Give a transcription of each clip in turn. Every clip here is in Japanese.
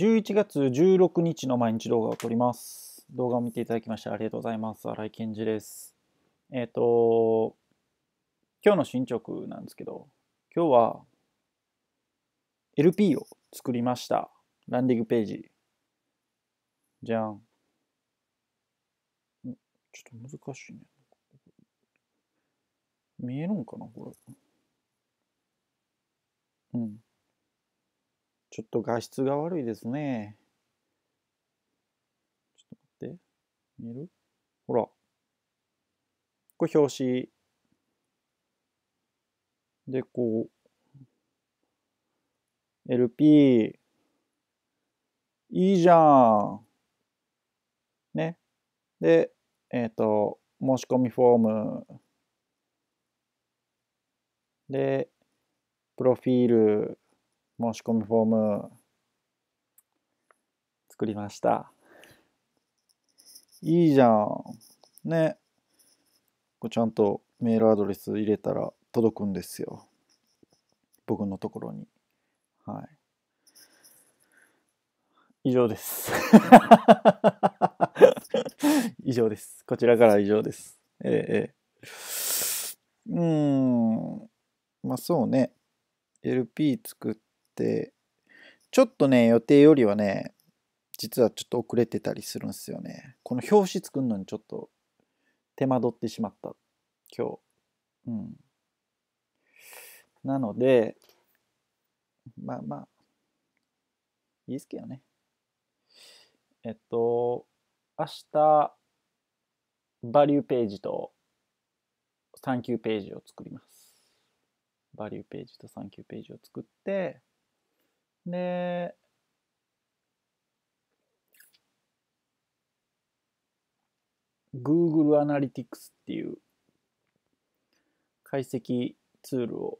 11月16日の毎日動画を撮ります。動画を見ていただきましてありがとうございます。荒井健二です。えっ、ー、と、今日の進捗なんですけど、今日は LP を作りました。ランディングページ。じゃん。ちょっと難しいね。見えるんかなこれ。うん。ちょっと画質が悪いですね。ちょっと待って。見えるほら。これ表紙。で、こう。LP。いいじゃん。ね。で、えっ、ー、と、申し込みフォーム。で、プロフィール。申し込みフォーム作りました。いいじゃん。ね。ちゃんとメールアドレス入れたら届くんですよ。僕のところに。はい。以上です。以上です。こちらから以上です。ええー。うん。まあそうね。LP 作って、ちょっとね、予定よりはね、実はちょっと遅れてたりするんですよね。この表紙作るのにちょっと手間取ってしまった、今日。うん。なので、まあまあ、いいですけどね。えっと、明日、バリューページとサンキューページを作ります。バリューページとサンキューページを作って、で、Google Analytics っていう解析ツールを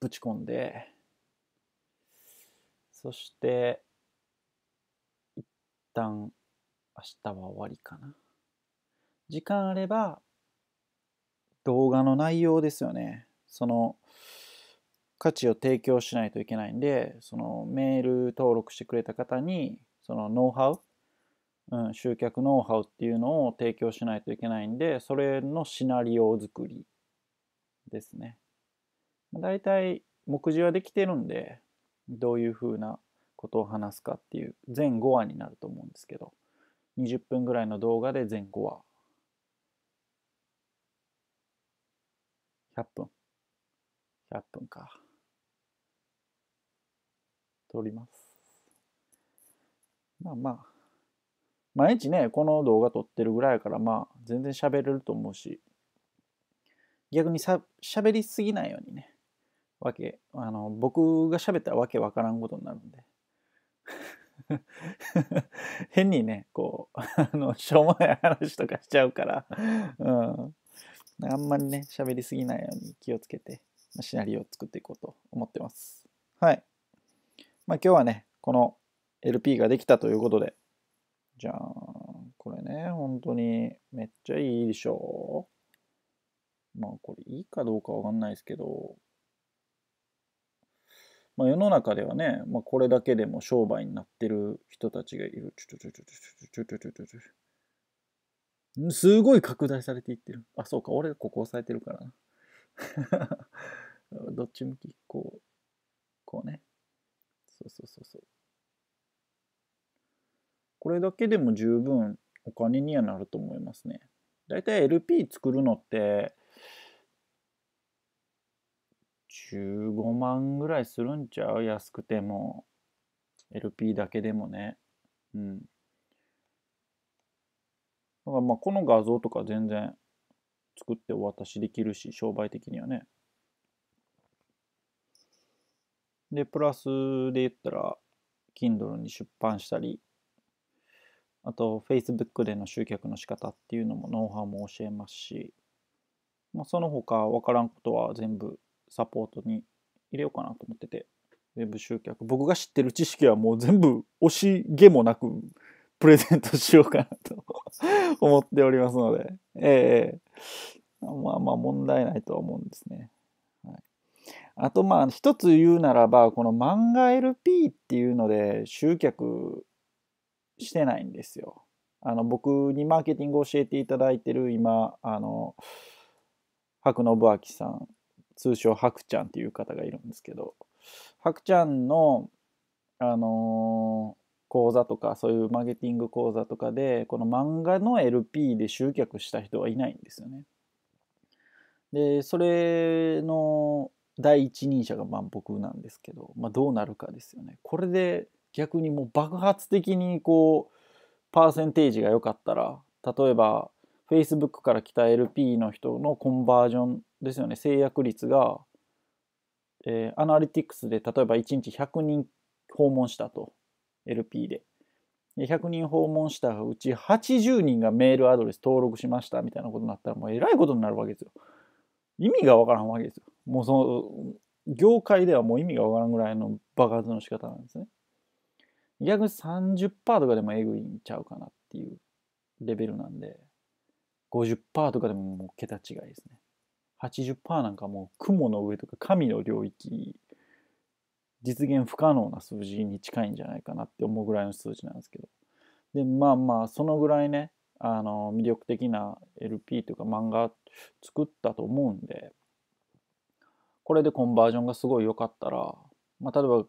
ぶち込んで、そして、一旦明日は終わりかな。時間あれば、動画の内容ですよね。その、価値を提供しないといけないんで、そのメール登録してくれた方に、そのノウハウ、うん、集客ノウハウっていうのを提供しないといけないんで、それのシナリオ作りですね。大体、目次はできてるんで、どういうふうなことを話すかっていう、全5話になると思うんですけど、20分ぐらいの動画で全5話。100分。100分か。ております。まあまあ、毎日ね、この動画撮ってるぐらいやから、まあ、全然喋れると思うし、逆にさ喋りすぎないようにね、わけ、あの、僕が喋ったらわけわからんことになるんで。変にね、こう、あの、しょうもない話とかしちゃうから、うん。あんまりね、喋りすぎないように気をつけて、シナリオを作っていこうと思ってます。はい。まあ今日はね、この LP ができたということで、じゃん。これね、本当にめっちゃいいでしょう。まあこれいいかどうかわかんないですけど、まあ世の中ではね、まあこれだけでも商売になってる人たちがいる。ちょちょちょちょちょちょちょちょちょ。すごい拡大されていってる。あ、そうか、俺ここ押さえてるからな。どっち向きこう、こうね。そうそうそうそう。これだけでも十分お金にはなると思いますね。だいたい LP 作るのって15万ぐらいするんちゃう安くても。LP だけでもね。うん。だからまあこの画像とか全然作ってお渡しできるし、商売的にはね。で、プラスで言ったら、Kindle に出版したり、あと、Facebook での集客の仕方っていうのも、ノウハウも教えますし、まあ、その他分からんことは全部サポートに入れようかなと思ってて、全部集客。僕が知ってる知識はもう全部惜しげもなくプレゼントしようかなと思っておりますので、ええー、まあまあ問題ないとは思うんですね。あとまあ一つ言うならばこの漫画 LP っていうので集客してないんですよ。あの僕にマーケティングを教えていただいてる今あの白信明さん通称白ちゃんっていう方がいるんですけど白ちゃんの、あのー、講座とかそういうマーケティング講座とかでこの漫画の LP で集客した人はいないんですよね。でそれの第一人者が万北なんですけど、まあ、どうなるかですよね。これで逆にもう爆発的にこうパーセンテージが良かったら例えば Facebook から来た LP の人のコンバージョンですよね制約率が、えー、アナリティクスで例えば1日100人訪問したと LP でで100人訪問したうち80人がメールアドレス登録しましたみたいなことになったらもうえらいことになるわけですよ。意味がわからんわけですよ。もうその、業界ではもう意味がわからんぐらいの爆発の仕方なんですね。逆に30%とかでもエグいんちゃうかなっていうレベルなんで、50%とかでももう桁違いですね。80%なんかもう雲の上とか神の領域、実現不可能な数字に近いんじゃないかなって思うぐらいの数字なんですけど。で、まあまあ、そのぐらいね、あの魅力的な LP というか漫画作ったと思うんでこれでコンバージョンがすごい良かったら、まあ、例えば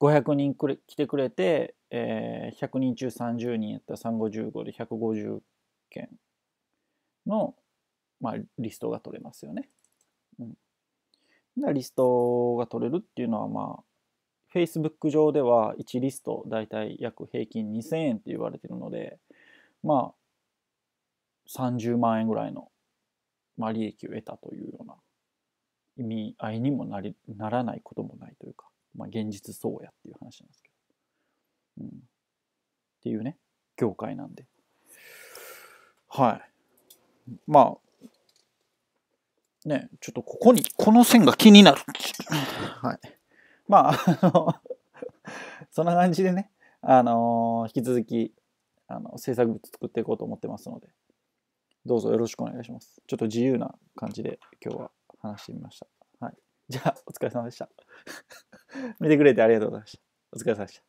500人くれ来てくれて、えー、100人中30人やったら355で150件の、まあ、リストが取れますよね。うん、リストが取れるっていうのはまあ Facebook 上では1リスト大体約平均2000円って言われてるのでまあ30万円ぐらいの、まあ、利益を得たというような意味合いにもなりならないこともないというか、まあ、現実そうやっていう話なんですけど、うん、っていうね業界なんではいまあねちょっとここにこの線が気になるはいまああの そんな感じでねあのー、引き続きあの制作物作っていこうと思ってますのでどうぞよろしくお願いします。ちょっと自由な感じで今日は話してみました。はい。じゃあ、お疲れ様でした。見てくれてありがとうございました。お疲れ様でした。